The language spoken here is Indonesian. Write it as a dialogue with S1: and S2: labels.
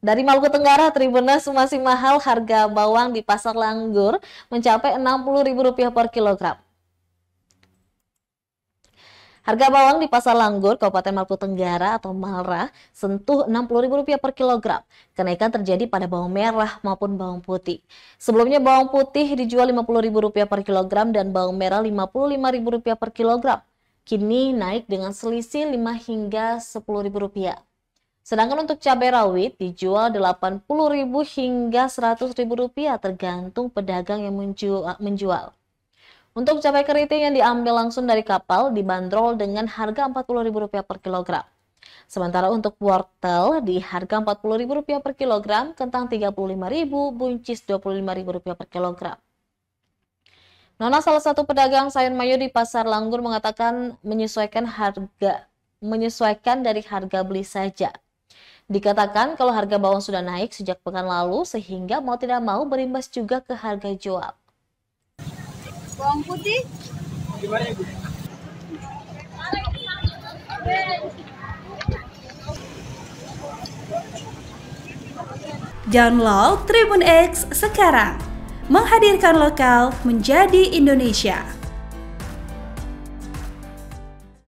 S1: Dari Maluku Tenggara, tribunas masih mahal harga bawang di pasar Langgur mencapai Rp60.000 per kilogram. Harga bawang di pasar Langgur, Kabupaten Maluku Tenggara atau Malra, sentuh Rp60.000 per kilogram. Kenaikan terjadi pada bawang merah maupun bawang putih. Sebelumnya bawang putih dijual Rp50.000 per kilogram dan bawang merah Rp55.000 per kilogram. Kini naik dengan selisih 5 hingga Rp10.000. Sedangkan untuk cabai rawit dijual Rp80.000 hingga Rp100.000 tergantung pedagang yang ah, menjual. Untuk cabai keriting yang diambil langsung dari kapal dibanderol dengan harga Rp40.000 per kilogram. Sementara untuk wortel di harga Rp40.000 per kilogram, kentang Rp35.000, buncis Rp25.000 per kilogram. Nona salah satu pedagang sayur mayur di Pasar Langgur mengatakan menyesuaikan harga menyesuaikan dari harga beli saja. Dikatakan kalau harga bawang sudah naik sejak pekan lalu sehingga mau tidak mau berimbas juga ke harga jual.
S2: Bawang putih? Gimana
S3: Download Tribun X sekarang. Menghadirkan lokal menjadi Indonesia.